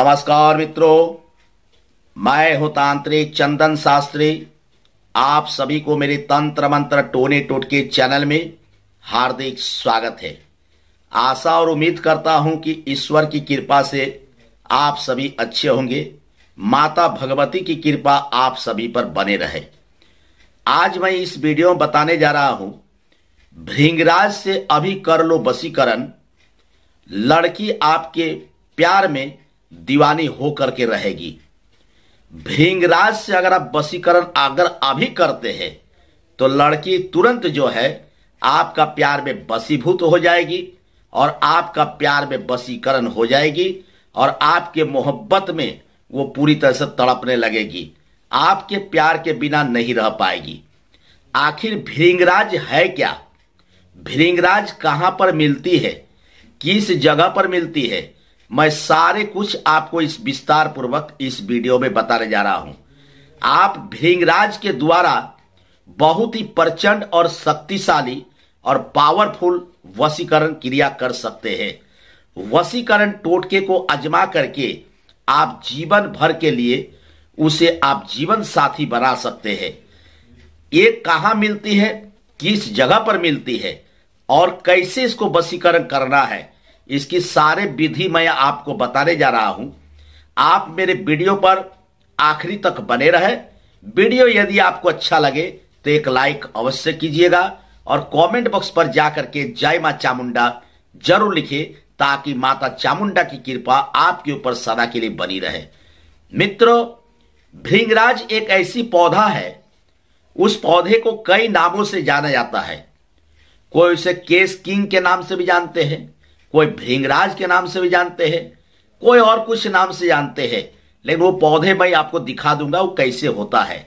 नमस्कार मित्रों मैं हूं तांत्रिक चंदन शास्त्री आप सभी को मेरे तंत्र मंत्र टोने टोटके चैनल में हार्दिक स्वागत है आशा और उम्मीद करता हूं कि ईश्वर की कृपा से आप सभी अच्छे होंगे माता भगवती की कृपा आप सभी पर बने रहे आज मैं इस वीडियो में बताने जा रहा हूं भृंगराज से अभी कर लो बसीकरण लड़की आपके प्यार में दीवानी होकर के रहेगी भृंगराज से अगर आप वसीकरण अगर अभी करते हैं तो लड़की तुरंत जो है आपका प्यार में बसीभूत हो जाएगी और आपका प्यार में बसीकरण हो जाएगी और आपके मोहब्बत में वो पूरी तरह से तड़पने लगेगी आपके प्यार के बिना नहीं रह पाएगी आखिर भृंगराज है क्या भृंगराज कहाँ पर मिलती है किस जगह पर मिलती है मैं सारे कुछ आपको इस विस्तार पूर्वक इस वीडियो में बताने जा रहा हूं आप भृंगराज के द्वारा बहुत ही प्रचंड और शक्तिशाली और पावरफुल वशीकरण क्रिया कर सकते हैं वशीकरण टोटके को अजमा करके आप जीवन भर के लिए उसे आप जीवन साथी बना सकते हैं ये कहा मिलती है किस जगह पर मिलती है और कैसे इसको वशीकरण करना है इसकी सारे विधि मैं आपको बताने जा रहा हूं आप मेरे वीडियो पर आखिरी तक बने रहे वीडियो यदि आपको अच्छा लगे तो एक लाइक अवश्य कीजिएगा और कमेंट बॉक्स पर जाकर के जय मां चामुंडा जरूर लिखिए ताकि माता चामुंडा की कृपा आपके ऊपर सदा के लिए बनी रहे मित्रों भृंगराज एक ऐसी पौधा है उस पौधे को कई नामों से जाना जाता है कोई उसे केस किंग के नाम से भी जानते हैं कोई भृंगराज के नाम से भी जानते हैं कोई और कुछ नाम से जानते हैं लेकिन वो पौधे मैं आपको दिखा दूंगा वो कैसे होता है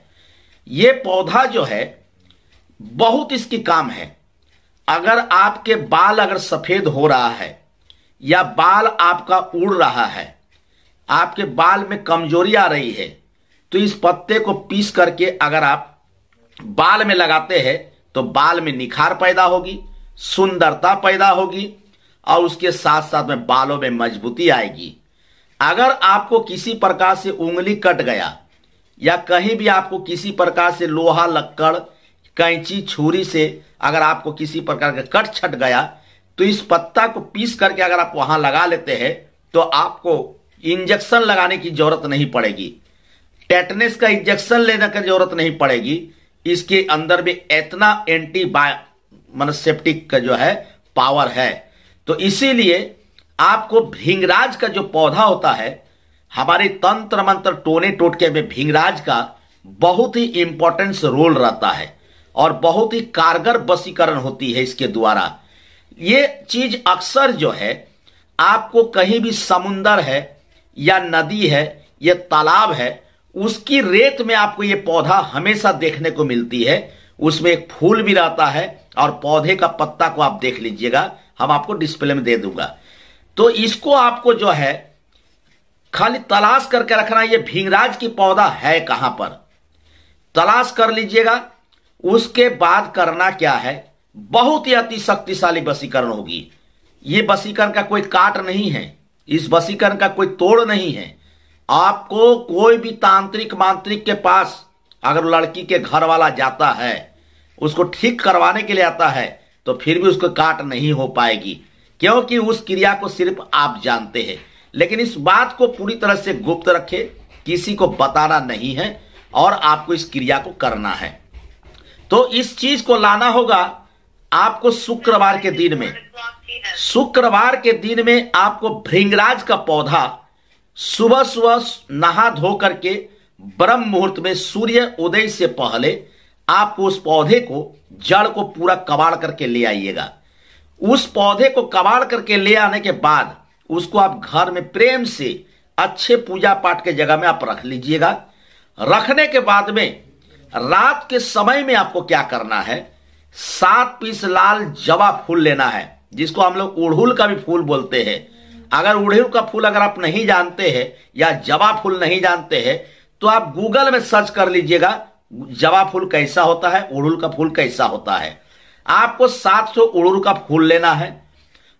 ये पौधा जो है बहुत इसकी काम है अगर आपके बाल अगर सफेद हो रहा है या बाल आपका उड़ रहा है आपके बाल में कमजोरी आ रही है तो इस पत्ते को पीस करके अगर आप बाल में लगाते हैं तो बाल में निखार पैदा होगी सुंदरता पैदा होगी और उसके साथ साथ में बालों में मजबूती आएगी अगर आपको किसी प्रकार से उंगली कट गया या कहीं भी आपको किसी प्रकार से लोहा लक्कड़ कैंची छुरी से अगर आपको किसी प्रकार का कट छट गया तो इस पत्ता को पीस करके अगर आप वहां लगा लेते हैं तो आपको इंजेक्शन लगाने की जरूरत नहीं पड़ेगी टेटनेस का इंजेक्शन लेने की जरूरत नहीं पड़ेगी इसके अंदर में इतना एंटीबायो मतलब सेप्टिक का जो है पावर है तो इसीलिए आपको भींगराज का जो पौधा होता है हमारे तंत्र मंत्र टोने टोटके में भींगराज का बहुत ही इंपॉर्टेंस रोल रहता है और बहुत ही कारगर वसीकरण होती है इसके द्वारा ये चीज अक्सर जो है आपको कहीं भी समुन्दर है या नदी है या तालाब है उसकी रेत में आपको ये पौधा हमेशा देखने को मिलती है उसमें एक फूल भी रहता है और पौधे का पत्ता को आप देख लीजिएगा अब आपको डिस्प्ले में दे दूंगा तो इसको आपको जो है खाली तलाश करके रखना ये भींगराज की पौधा है कहां पर तलाश कर लीजिएगा उसके बाद करना क्या है बहुत ही अति शक्तिशाली वसीकरण होगी ये वसीकरण का कोई काट नहीं है इस वसीकरण का कोई तोड़ नहीं है आपको कोई भी तांत्रिक मांत्रिक के पास अगर लड़की के घर वाला जाता है उसको ठीक करवाने के लिए आता है तो फिर भी उसको काट नहीं हो पाएगी क्योंकि उस क्रिया को सिर्फ आप जानते हैं लेकिन इस बात को पूरी तरह से गुप्त रखे किसी को बताना नहीं है और आपको इस क्रिया को करना है तो इस चीज को लाना होगा आपको शुक्रवार के दिन में शुक्रवार के दिन में आपको भृंगराज का पौधा सुबह सुबह नहा धो करके ब्रह्म मुहूर्त में सूर्य उदय से पहले आपको उस पौधे को जड़ को पूरा कबाड़ करके ले आइएगा उस पौधे को कबाड़ करके ले आने के बाद उसको आप घर में प्रेम से अच्छे पूजा पाठ के जगह में आप रख लीजिएगा रखने के बाद में रात के समय में आपको क्या करना है सात पीस लाल जवा फूल लेना है जिसको हम लोग उड़हुल का भी फूल बोलते हैं अगर उड़हुल का फूल अगर आप नहीं जानते हैं या जवा फूल नहीं जानते हैं तो आप गूगल में सर्च कर लीजिएगा जवा फूल कैसा होता है उड़ूल का फूल कैसा होता है आपको 700 सौ उड़ूल का फूल लेना है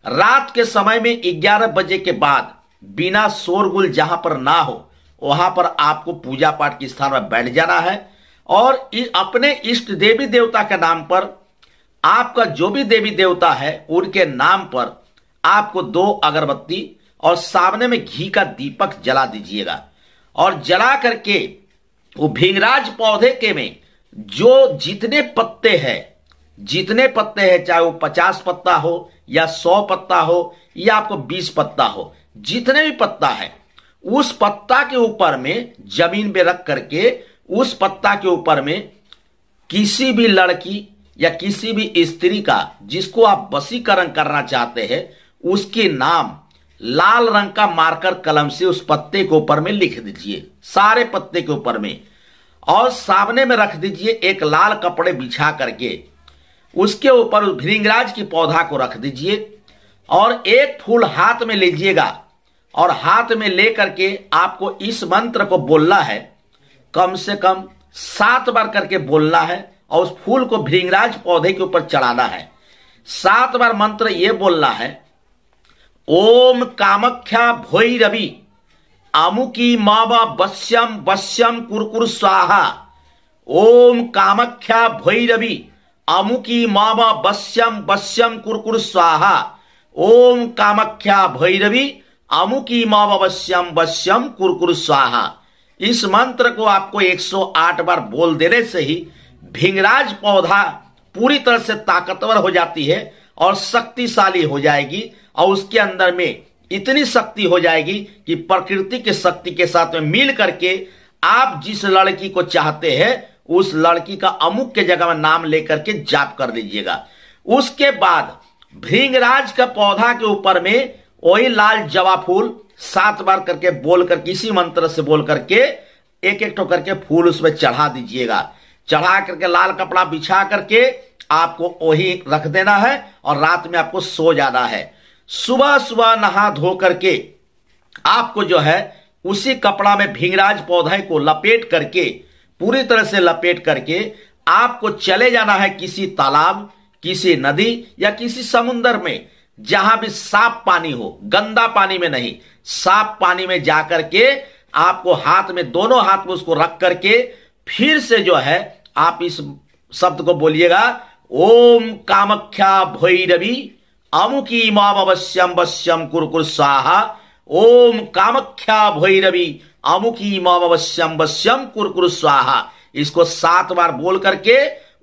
रात के समय में 11 बजे के बाद बिना शोरगुल जहां पर ना हो वहां पर आपको पूजा पाठ के स्थान पर बैठ जाना है और अपने इष्ट देवी देवता के नाम पर आपका जो भी देवी देवता है उनके नाम पर आपको दो अगरबत्ती और सामने में घी का दीपक जला दीजिएगा और जला करके वो भींगराज पौधे के में जो जितने पत्ते हैं जितने पत्ते हैं चाहे वो पचास पत्ता हो या सौ पत्ता हो या आपको बीस पत्ता हो जितने भी पत्ता है उस पत्ता के ऊपर में जमीन पे रख करके उस पत्ता के ऊपर में किसी भी लड़की या किसी भी स्त्री का जिसको आप वसीकरण करना चाहते हैं उसके नाम लाल रंग का मार्कर कलम से उस पत्ते के ऊपर में लिख दीजिए सारे पत्ते के ऊपर में और सामने में रख दीजिए एक लाल कपड़े बिछा करके उसके ऊपर उस भृंगराज की पौधा को रख दीजिए और एक फूल हाथ में लीजिएगा और हाथ में ले करके आपको इस मंत्र को बोलना है कम से कम सात बार करके बोलना है और उस फूल को भृंगराज पौधे के ऊपर चढ़ाना है सात बार मंत्र ये बोलना है ओम कामख्या भोई रवि अमुकी मावा बस्यम वश्यम कुरकुर स्वाहा ओम कामख्या रवि अमुकी मावा वश्यम बस्यम कुरकुर स्वाहा ओम कामख्या रवि अमुकी मावा वश्यम वश्यम कुरकुर स्वाहा इस मंत्र को आपको 108 बार बोल देने से ही भिंगराज पौधा पूरी तरह से ताकतवर हो जाती है और शक्तिशाली हो जाएगी और उसके अंदर में इतनी शक्ति हो जाएगी कि प्रकृति के शक्ति के साथ में मिल करके आप जिस लड़की को चाहते हैं उस लड़की का अमुक के जगह में नाम लेकर के जाप कर लीजिएगा उसके बाद भृंगराज का पौधा के ऊपर में वही लाल जवा फूल सात बार करके बोल करके इसी मंत्र से बोल करके एक एक ठो करके फूल उसमें चढ़ा दीजिएगा चढ़ा करके लाल कपड़ा बिछा करके आपको वही रख देना है और रात में आपको सो जाना है सुबह सुबह नहा धो करके आपको जो है उसी कपड़ा में भींगराज पौधे को लपेट करके पूरी तरह से लपेट करके आपको चले जाना है किसी तालाब किसी नदी या किसी समुन्द्र में जहां भी साफ पानी हो गंदा पानी में नहीं साफ पानी में जाकर के आपको हाथ में दोनों हाथ में उसको रख करके फिर से जो है आप इस शब्द को बोलिएगा ओम कामख्या भैरवी अमुकी माम अवश्यम वश्यम कुरकुर स्वाहा ओम कामख्या भैरवी अमुकी माम अवश्यम वश्यम कुरकुर स्वाहा इसको सात बार बोल करके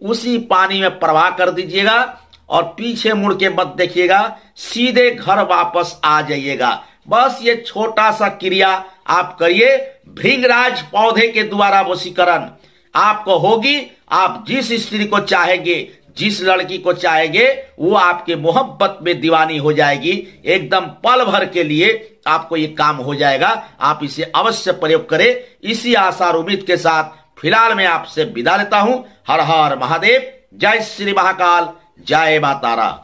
उसी पानी में प्रवाह कर दीजिएगा और पीछे मुड़ के मत देखिएगा सीधे घर वापस आ जाइएगा बस ये छोटा सा क्रिया आप करिए भृंगराज पौधे के द्वारा वशीकरण आपको होगी आप जिस स्त्री को चाहेंगे जिस लड़की को चाहेंगे वो आपके मोहब्बत में दीवानी हो जाएगी एकदम पल भर के लिए आपको ये काम हो जाएगा आप इसे अवश्य प्रयोग करें इसी आशा उम्मीद के साथ फिलहाल मैं आपसे विदा लेता हूं हर हर महादेव जय श्री महाकाल जय मातारा